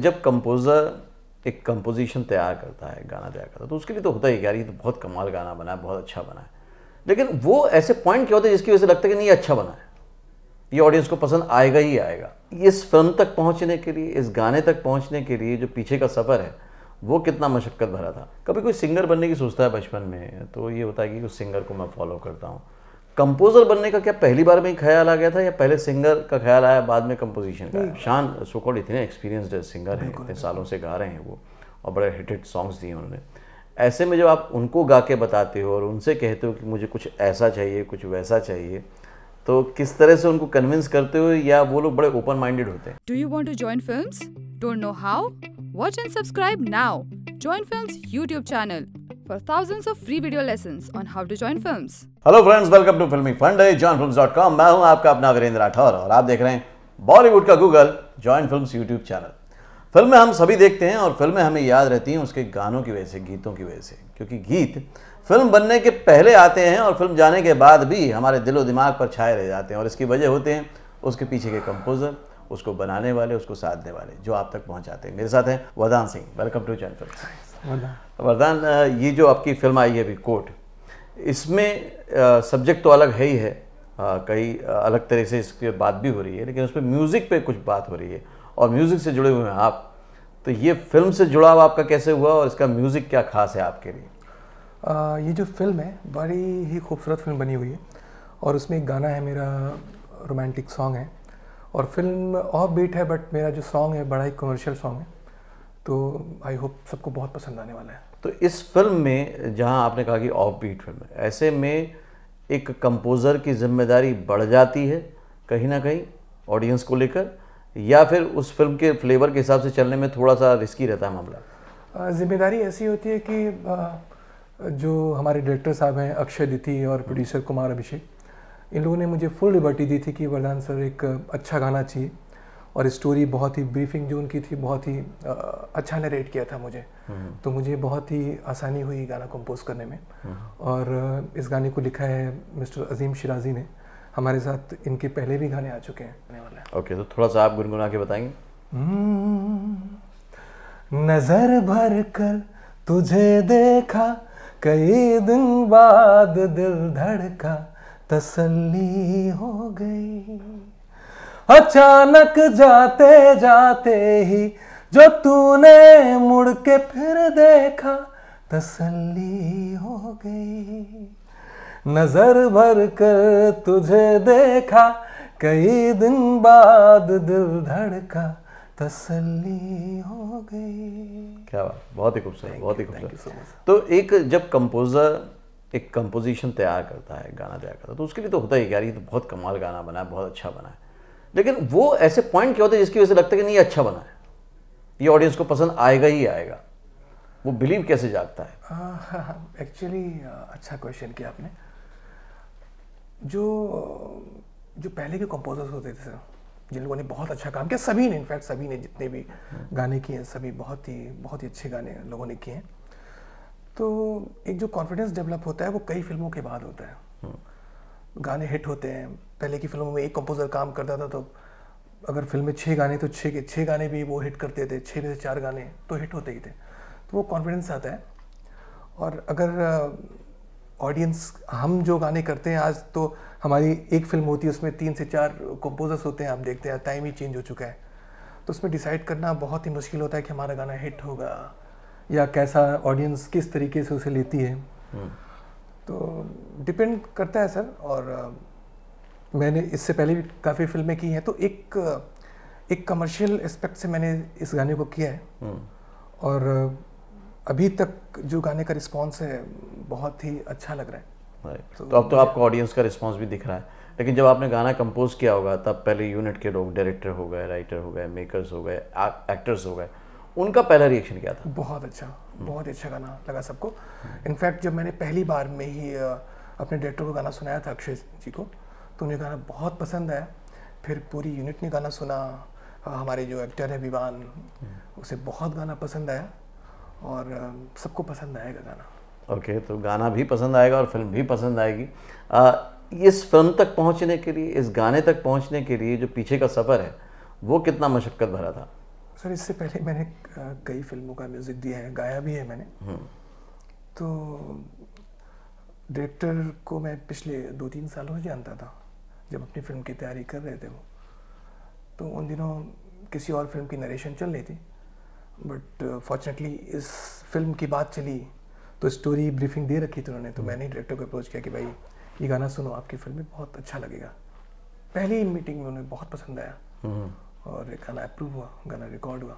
जब कंपोज़र एक कंपोजिशन तैयार करता है गाना तैयार करता है तो उसके लिए तो होता ही यार ये तो बहुत कमाल गाना बना है बहुत अच्छा बना है लेकिन वो ऐसे पॉइंट क्या होते हैं जिसकी वजह से लगता है कि नहीं ये अच्छा बना है ये ऑडियंस को पसंद आएगा ही आएगा इस फिल्म तक पहुंचने के लिए इस गाने तक पहुंचने के लिए जो पीछे का सफ़र है वो कितना मशक्क़त भरा था कभी कोई सिंगर बनने की सोचता है बचपन में तो ये होता है कि उस सिंगर को मैं फॉलो करता हूँ कंपोज़र बनने का क्या पहली बार में ही ख्याल आ गया था या पहले सिंगर का ख्याल आया बाद में कंपोजिशन का शान सुकोड इतने एक्सपीरियंसड सिंगर हैं इतने सालों से गा रहे हैं वो और बड़े हिट हिट सॉन्ग्स दिए उन्होंने ऐसे में जब आप उनको गा के बताते हो और उनसे कहते हो कि मुझे कुछ ऐसा चाहिए कुछ वैसा चाहिए तो किस तरह से उनको कन्विंस करते हो या वो लोग बड़े ओपन माइंडेड होते हैं do you want to join films don't know how watch and subscribe now join films YouTube channel for thousands of free video lessons on how to join films. Hello friends, welcome to Filming Fun Day, joinfilms.com. मैं हूं आपका अपना वीरेंद्र राठौर और आप देख रहे हैं बॉलीवुड का Google join films YouTube channel फिल्में हम सभी देखते हैं और फिल्में हमें याद रहती हैं उसके गानों की वजह से गीतों की वजह से क्योंकि गीत फिल्म बनने के पहले आते हैं और फिल्म जाने के बाद भी हमारे दिलो दिमाग पर छाए रह जाते हैं और इसकी वजह होते हैं उसके पीछे के कंपोज़र उसको बनाने वाले उसको साधने वाले जो आप तक पहुंचाते हैं मेरे साथ हैं वदान सिंह वेलकम टू चैन वरदान ये जो आपकी फिल्म आई है अभी कोर्ट इसमें सब्जेक्ट तो अलग है ही है कई अलग तरह से इसके बात भी हो रही है लेकिन उसमें म्यूज़िक पे कुछ बात हो रही है और म्यूज़िक से जुड़े हुए हैं आप तो ये फिल्म से जुड़ाव आपका कैसे हुआ और इसका म्यूज़िक क्या खास है आपके लिए आ, ये जो फिल्म है बड़ी ही खूबसूरत फिल्म बनी हुई है और उसमें एक गाना है मेरा रोमांटिक सॉन्ग है और फिल्म ऑफ बीट है बट मेरा जो सॉन्ग है बड़ा ही कमर्शियल सॉन्ग है तो आई होप सबको बहुत पसंद आने वाला है तो इस फिल्म में जहाँ आपने कहा कि ऑफ बीट फिल्म है ऐसे में एक कंपोज़र की जिम्मेदारी बढ़ जाती है कहीं ना कहीं ऑडियंस को लेकर या फिर उस फिल्म के फ्लेवर के हिसाब से चलने में थोड़ा सा रिस्की रहता है मामला जिम्मेदारी ऐसी होती है कि जो हमारे डायरेक्टर साहब हैं अक्षय दिति और प्रोड्यूसर कुमार अभिषेक इन लोगों ने मुझे फुल लिबर्टी दी थी कि वरदान सर एक अच्छा गाना चाहिए और स्टोरी बहुत ही ब्रीफिंग जो उनकी थी बहुत ही अच्छा नरेट किया था मुझे हम्म। तो मुझे बहुत ही आसानी हुई गाना कंपोज करने में हम्म। और इस गाने को लिखा है मिस्टर अजीम शिराजी ने हमारे साथ इनके पहले भी गाने आ चुके हैं ओके तो थोड़ा सा आप गुनगुना के बताएंगे हम्म, नजर भर कर तुझे देखा कई दिन बाद दिल धड़का तसल्ली हो गई अचानक जाते जाते ही जो तूने मुड़ के फिर देखा तसल्ली हो गई नजर भर कर तुझे देखा कई दिन बाद दिल धड़का तसल्ली हो गई क्या बात बहुत ही खूबसूरत बहुत ही खूबसूरत तो एक जब कंपोजर एक कंपोजिशन तैयार करता है गाना तैयार करता है तो उसके लिए तो होता ही यार ये तो बहुत कमाल गाना बना है बहुत अच्छा बना है लेकिन वो ऐसे पॉइंट क्या होते हैं जिसकी वजह से लगता है कि नहीं अच्छा बना है ये ऑडियंस को पसंद आएगा ही आएगा वो बिलीव कैसे जागता है एक्चुअली अच्छा क्वेश्चन किया आपने जो जो पहले के कंपोजर्स होते थे सर जिन लोगों ने बहुत अच्छा काम किया सभी ने इनफैक्ट सभी ने जितने भी गाने किए हैं सभी बहुत ही बहुत ही अच्छे गाने लोगों ने किए हैं तो एक जो कॉन्फिडेंस डेवलप होता है वो कई फिल्मों के बाद होता है हम्म। गाने हिट होते हैं पहले की फिल्मों में एक कंपोज़र काम करता था तो अगर फिल्म में छः गाने तो छः के छः गाने भी वो हिट करते थे छः में से चार गाने तो हिट होते ही थे तो वो कॉन्फिडेंस आता है और अगर ऑडियंस हम जो गाने करते हैं आज तो हमारी एक फिल्म होती है उसमें तीन से चार कंपोज़र्स होते हैं आप देखते हैं टाइम ही चेंज हो चुका है तो उसमें डिसाइड करना बहुत ही मुश्किल होता है कि हमारा गाना हिट होगा या कैसा ऑडियंस किस तरीके से उसे लेती है हम्म। तो डिपेंड करता है सर और मैंने इससे पहले भी काफ़ी फिल्में की हैं तो एक एक कमर्शियल एस्पेक्ट से मैंने इस गाने को किया है हम्म। और अभी तक जो गाने का रिस्पांस है बहुत ही अच्छा लग रहा है तो, तो अब तो आपका ऑडियंस का रिस्पांस भी दिख रहा है लेकिन जब आपने गाना कंपोज किया होगा तब पहले यूनिट के लोग डायरेक्टर हो गए राइटर हो गए मेकर्स हो गए एक्टर्स हो गए उनका पहला रिएक्शन क्या था बहुत अच्छा बहुत ही अच्छा गाना लगा सबको इनफैक्ट जब मैंने पहली बार में ही अपने डायरेक्टर को गाना सुनाया था अक्षय जी को तो उन्हें गाना बहुत पसंद आया फिर पूरी यूनिट ने गाना सुना हमारे जो एक्टर है विवान उसे बहुत गाना पसंद आया और सबको पसंद आएगा गाना ओके okay, तो गाना भी पसंद आएगा और फिल्म भी पसंद आएगी आ, इस फिल्म तक पहुंचने के लिए इस गाने तक पहुंचने के लिए जो पीछे का सफ़र है वो कितना मशक्क़त भरा था सर इससे पहले मैंने कई फिल्मों का म्यूज़िक दिया है गाया भी है मैंने हम्म। तो डायरेक्टर को मैं पिछले दो तीन सालों से जानता था जब अपनी फिल्म की तैयारी कर रहे थे वो तो उन दिनों किसी और फिल्म की नरेशन चल रही थी बट फॉर्चुनेटली इस फिल्म की बात चली तो स्टोरी ब्रीफिंग दे रखी थी उन्होंने तो हम्म। मैंने डायरेक्टर को अप्रोच किया कि भाई ये गाना सुनो आपकी फिल्म में बहुत अच्छा लगेगा पहली मीटिंग में उन्हें बहुत पसंद आया हम्म। और गाना अप्रूव हुआ गाना रिकॉर्ड हुआ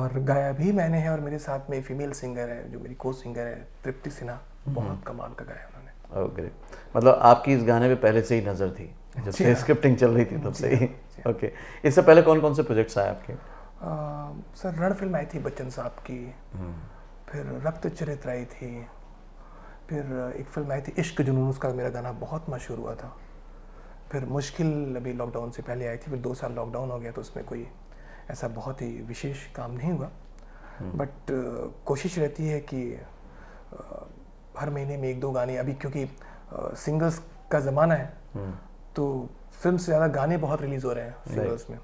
और गाया भी मैंने है और मेरे साथ में फीमेल सिंगर है जो मेरी को सिंगर है तृप्ति सिन्हा हम्म। बहुत कमाल का गाया उन्होंने ओके oh, मतलब आपकी इस गाने पे पहले से ही नज़र थी जब से स्क्रिप्टिंग हाँ। चल रही थी तब से हाँ, ही ओके हाँ। इससे पहले कौन कौन से प्रोजेक्ट्स आए आपके सर रण फिल्म आई थी बच्चन साहब की हम्म। फिर रक्त चरित्र आई थी फिर एक फिल्म आई थी इश्क जुनून उसका मेरा गाना बहुत मशहूर हुआ था फिर मुश्किल अभी लॉकडाउन से पहले आई थी फिर दो साल लॉकडाउन हो गया तो उसमें कोई ऐसा बहुत ही विशेष काम नहीं हुआ बट हम्म। कोशिश रहती है कि हर महीने में एक दो गाने अभी क्योंकि सिंगल्स का ज़माना है हम्म। तो फिल्म से ज़्यादा गाने बहुत रिलीज़ हो रहे हैं सिंगल्स में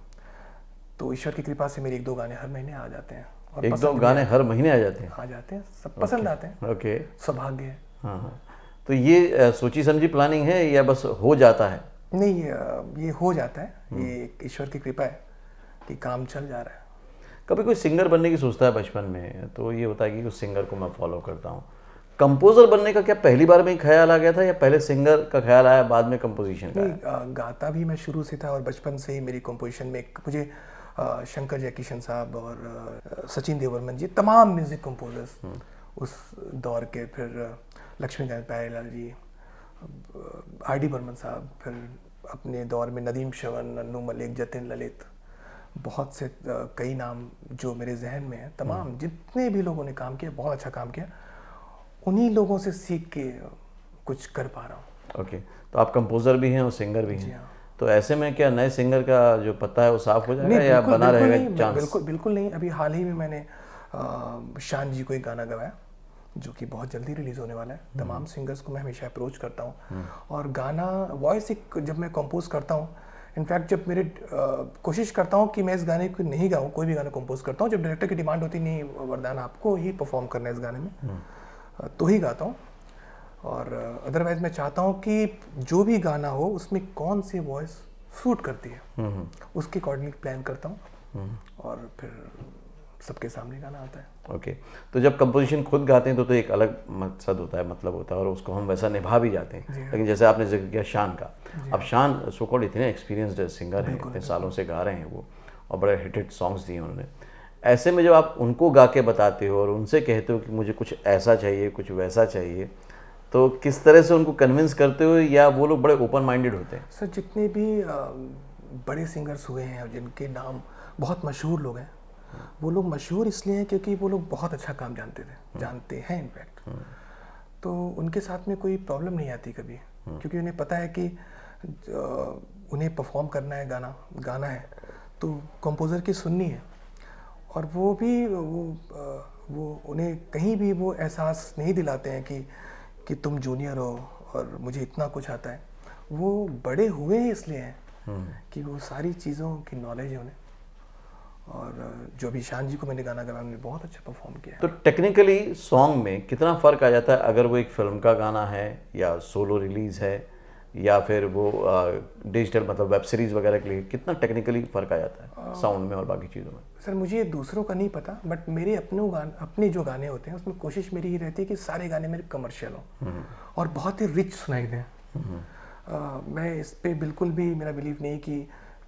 तो ईश्वर की कृपा से मेरे एक दो गाने हर महीने आ जाते हैं और एक दो गाने हर महीने आ जाते हैं आ जाते हैं सब पसंद आते हैं ओके सौभाग्य है हाँ, हाँ। तो ये सोची समझी प्लानिंग है या बस हो जाता है नहीं ये हो जाता है हम्म। ये ईश्वर की कृपा है कि काम चल जा रहा है कभी कोई सिंगर बनने की सोचता है बचपन में तो ये होता है कि उस सिंगर को मैं फॉलो करता हूँ कंपोजर बनने का क्या पहली बार में ही ख्याल आ गया था या पहले सिंगर का ख्याल आया बाद में कंपोजिशन का गाता भी मैं शुरू से था और बचपन से ही मेरी कंपोजिशन में मुझे शंकर जयकिशन साहब और सचिन देवर्मन जी तमाम म्यूज़िक हम्म। कंपोजर्स उस दौर के फिर लक्ष्मीकांत प्यारेलाल जी आर डी बर्मन साहब फिर अपने दौर में नदीम शवन नन्नू मलिक जतिन ललित बहुत से कई नाम जो मेरे जहन में हैं तमाम हम्म। जितने भी लोगों ने काम किया बहुत अच्छा काम किया उन्हीं लोगों से सीख के कुछ कर पा रहा हूँ ओके तो आप कंपोज़र भी हैं और सिंगर भी हैं हाँ। तो ऐसे में क्या नए सिंगर का जो पता है वो साफ हो जाएगा या बना रहेगा बिल्कुल बिल्कुल नहीं अभी हाल ही में मैंने शान जी को एक गाना गवाया जो कि बहुत जल्दी रिलीज़ होने वाला है हम्म। तमाम सिंगर्स को मैं हमेशा अप्रोच करता हूँ हम्म। और गाना वॉइस एक जब मैं कंपोज करता हूँ इनफैक्ट जब मेरे कोशिश करता हूँ कि मैं इस गाने को नहीं गाऊँ कोई भी गाना कंपोज करता हूँ जब डायरेक्टर की डिमांड होती नहीं वरदान आपको ही परफॉर्म करना है इस गाने में हम्म। तो ही गाता हूँ और अदरवाइज मैं चाहता हूँ कि जो भी गाना हो उसमें कौन सी वॉइस सूट करती है उसके अकॉर्डिंगली प्लान करता हूँ और फिर सबके सामने गाना आता है ओके तो जब कंपोजिशन खुद गाते हैं तो तो एक अलग मकसद होता है मतलब होता है और उसको हम वैसा निभा भी जाते हैं लेकिन जैसे आपने जिक्र किया शान का अब शान सोकॉल इतने एक्सपीरियंसड सिंगर हैं इतने सालों से गा रहे हैं वो और बड़े हिट हिट सॉन्ग्स दिए उन्होंने ऐसे में जब आप उनको गा के बताते हो और उनसे कहते हो कि मुझे कुछ ऐसा चाहिए कुछ वैसा चाहिए तो किस तरह से उनको कन्विंस करते हो या वो लोग बड़े ओपन माइंडेड होते हैं सर जितने भी बड़े सिंगर्स हुए हैं जिनके नाम बहुत मशहूर लोग हैं वो लोग मशहूर इसलिए हैं क्योंकि वो लोग बहुत अच्छा काम जानते थे हम्म। जानते हैं इनफैक्ट हम्म। तो उनके साथ में कोई प्रॉब्लम नहीं आती कभी हम्म। क्योंकि उन्हें पता है कि उन्हें परफॉर्म करना है गाना गाना है तो कंपोज़र की सुननी है और वो भी वो वो उन्हें कहीं भी वो एहसास नहीं दिलाते हैं कि कि तुम जूनियर हो और मुझे इतना कुछ आता है वो बड़े हुए हैं इसलिए हैं कि वो सारी चीज़ों की नॉलेज है उन्हें और जो भी शान जी को मैंने गाना गाया उन्होंने बहुत अच्छा परफॉर्म किया तो टेक्निकली सॉन्ग में कितना फ़र्क आ जाता है अगर वो एक फिल्म का गाना है या सोलो रिलीज़ है या फिर वो डिजिटल मतलब वेब सीरीज़ वगैरह के लिए कितना टेक्निकली फ़र्क आ जाता है साउंड में और बाकी चीज़ों में सर मुझे ये दूसरों का नहीं पता बट मेरे अपने गान अपने जो गाने होते हैं उसमें कोशिश मेरी ये रहती है कि सारे गाने मेरे कमर्शियल हों हम्म। और बहुत ही रिच सुनाई दें हम्म। मैं इस पर बिल्कुल भी मेरा बिलीव नहीं कि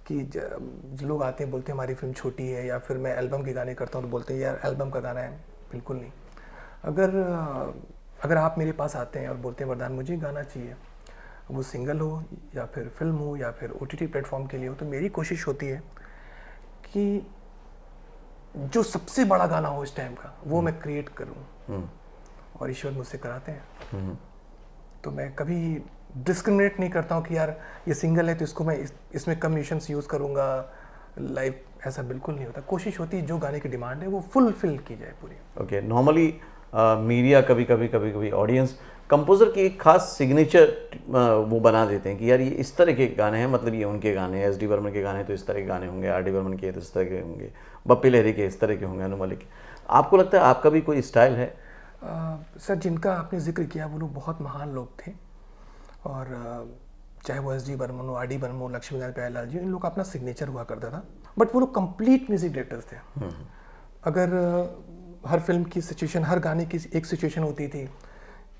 कि लोग आते हैं बोलते हैं हमारी फिल्म छोटी है या फिर मैं एल्बम के गाने करता हूँ तो बोलते हैं यार एल्बम का गाना है बिल्कुल नहीं अगर अगर आप मेरे पास आते हैं और बोलते हैं वरदान मुझे गाना चाहिए वो सिंगल हो या फिर फिल्म हो या फिर ओ टी प्लेटफॉर्म के लिए हो तो मेरी कोशिश होती है कि जो सबसे बड़ा गाना हो इस टाइम का वो हम्म। मैं क्रिएट करूँ हम्म। और ईश्वर मुझसे कराते हैं हम्म। तो मैं कभी डिस्क्रिमिनेट नहीं करता हूँ कि यार ये सिंगल है तो इसको मैं इसमें कम म्यूशंस यूज़ करूँगा लाइव ऐसा बिल्कुल नहीं होता कोशिश होती है जो गाने की डिमांड है वो फुलफिल की जाए पूरी ओके नॉर्मली मीडिया कभी कभी कभी कभी ऑडियंस कंपोज़र की एक खास सिग्नेचर uh, वो बना देते हैं कि यार ये इस तरह के गाने हैं मतलब ये उनके गाने हैं एस डी वर्मन के गाने हैं तो इस तरह के गाने होंगे आर डी वर्मन के तो इस तरह के होंगे बप्पी लहरी के इस तरह के होंगे अनु मलिक आपको लगता है आपका भी कोई स्टाइल है आ, uh, सर जिनका आपने जिक्र किया वो लोग बहुत महान लोग थे और चाहे वो एस डी बर्मन हो आर डी बर्मन हो लक्ष्मी नारायण प्यालाल जी इन लोग का अपना सिग्नेचर हुआ करता था बट वो लोग कंप्लीट म्यूजिक डायरेक्टर्स थे हम्म। अगर हर फिल्म की सिचुएशन हर गाने की एक सिचुएशन होती थी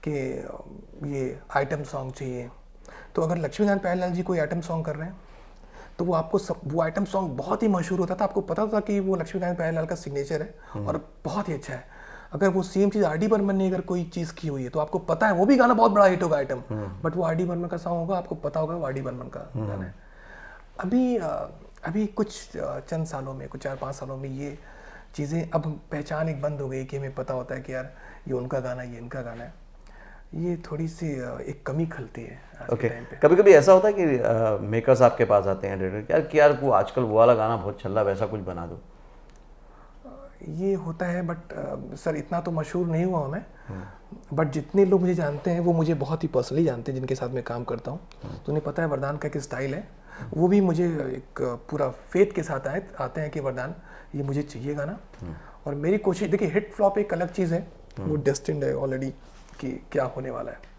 कि ये आइटम सॉन्ग चाहिए तो अगर लक्ष्मी नारायण प्यालाल जी कोई आइटम सॉन्ग कर रहे हैं तो वो आपको सब वो आइटम सॉन्ग बहुत ही मशहूर होता था आपको पता था कि वो लक्ष्मी नारायण प्यालाल का सिग्नेचर है हम्म। और बहुत ही अच्छा है अगर वो सेम चीज़ आर डी बर्मन ने अगर कोई चीज़ की हुई है तो आपको पता है वो भी गाना बहुत बड़ा हिट होगा आइटम हम्म। बट वो आर डी बर्मन का सॉन्ग होगा आपको पता होगा वो आर डी बर्मन का हम्म। गाना अभी अभी कुछ चंद सालों में कुछ चार पाँच सालों में ये चीज़ें अब पहचान एक बंद हो गई कि हमें पता होता है कि यार ये उनका गाना ये इनका गाना है ये थोड़ी सी एक कमी खलती है ओके okay. कभी कभी ऐसा होता है कि मेकर्स आपके पास आते हैं डायरेक्टर यार कि यार वो आजकल वो वाला गाना बहुत चल रहा है वैसा कुछ बना दो ये होता है बट सर uh, इतना तो मशहूर नहीं हुआ मैं बट जितने लोग मुझे जानते हैं वो मुझे बहुत ही पर्सनली जानते हैं जिनके साथ मैं काम करता हूँ तो उन्हें पता है वरदान का एक स्टाइल है वो भी मुझे एक पूरा फेथ के साथ आए आते हैं कि वरदान ये मुझे चाहिए गाना और मेरी कोशिश देखिए हिट फ्लॉप एक अलग चीज़ है वो डेस्टिंड है ऑलरेडी कि क्या होने वाला है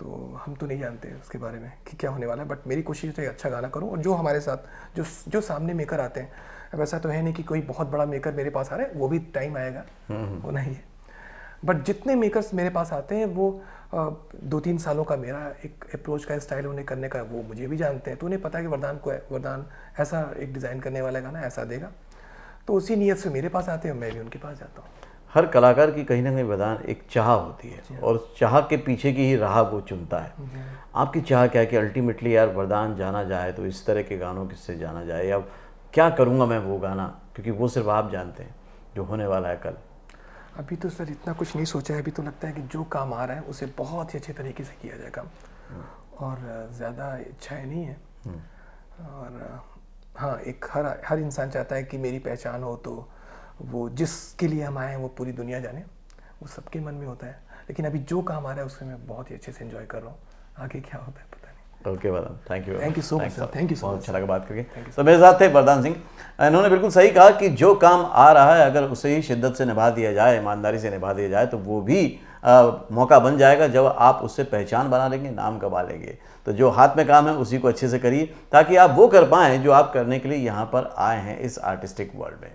तो हम तो नहीं जानते उसके बारे में कि क्या होने वाला है बट मेरी कोशिश है अच्छा गाना करूँ और जो हमारे साथ जो जो सामने मेकर आते हैं अब ऐसा तो है नहीं कि कोई बहुत बड़ा मेकर मेरे पास आ रहा है वो भी टाइम आएगा हम्म। वो नहीं है बट जितने मेकर्स मेरे पास आते हैं वो दो तीन सालों का मेरा एक अप्रोच का स्टाइल उन्हें करने का वो मुझे भी जानते हैं तो उन्हें पता है कि वरदान को वरदान ऐसा एक डिज़ाइन करने वाला गाना ऐसा देगा तो उसी नीयत से मेरे पास आते हैं मैं भी उनके पास जाता हूँ हर कलाकार की कहीं ना कहीं वरदान एक चाह होती है और चाह के पीछे की ही राह वो चुनता है आपकी चाह क्या है कि अल्टीमेटली यार वरदान जाना जाए तो इस तरह के गानों किससे जाना जाए या क्या करूँगा मैं वो गाना क्योंकि वो सिर्फ आप जानते हैं जो होने वाला है कल अभी तो सर इतना कुछ नहीं सोचा है अभी तो लगता है कि जो काम आ रहा है उसे बहुत ही अच्छे तरीके से किया जाएगा हम्म। और ज़्यादा इच्छाएँ नहीं है हम्म। और हाँ एक हर हर इंसान चाहता है कि मेरी पहचान हो तो वो जिसके लिए हम आए हैं वो पूरी दुनिया जाने वो सबके मन में होता है लेकिन अभी जो काम आ रहा है उसमें मैं बहुत ही अच्छे से इन्जॉय कर रहा हूँ आगे क्या होता है okay Vardan thank you thank you so much thank you much अच्छा लगा बात करके तो मेरे साथ थे वरदान सिंह इन्होंने बिल्कुल सही कहा कि जो काम आ रहा है अगर उसे ही शिद्दत से निभा दिया जाए ईमानदारी से निभा दिया जाए तो वो भी आ, मौका बन जाएगा जब आप उससे पहचान बना लेंगे नाम कमा लेंगे तो जो हाथ में काम है उसी को अच्छे से करिए ताकि आप वो कर पाएँ जो आप करने के लिए यहाँ पर आए हैं इस आर्टिस्टिक वर्ल्ड में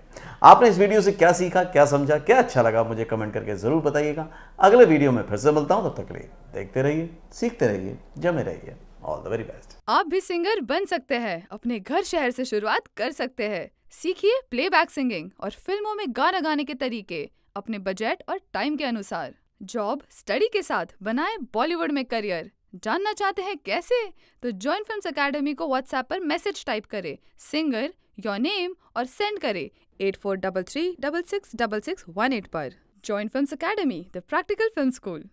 आपने इस वीडियो से क्या सीखा क्या समझा क्या अच्छा लगा मुझे कमेंट करके ज़रूर बताइएगा अगले वीडियो में फिर से मिलता हूँ तब तक लिए देखते रहिए सीखते रहिए जमे रहिए ऑल द वेरी बेस्ट आप भी सिंगर बन सकते हैं अपने घर शहर से शुरुआत कर सकते हैं सीखिए प्लेबैक सिंगिंग और फिल्मों में गाना गाने के तरीके अपने बजट और टाइम के अनुसार जॉब स्टडी के साथ बनाएं बॉलीवुड में करियर जानना चाहते हैं कैसे तो जॉइन फिल्म अकेडमी को व्हाट्सएप पर मैसेज टाइप करें सिंगर योर नेम और सेंड करें eight four double three double six double six one eight पर join film academy the practical film school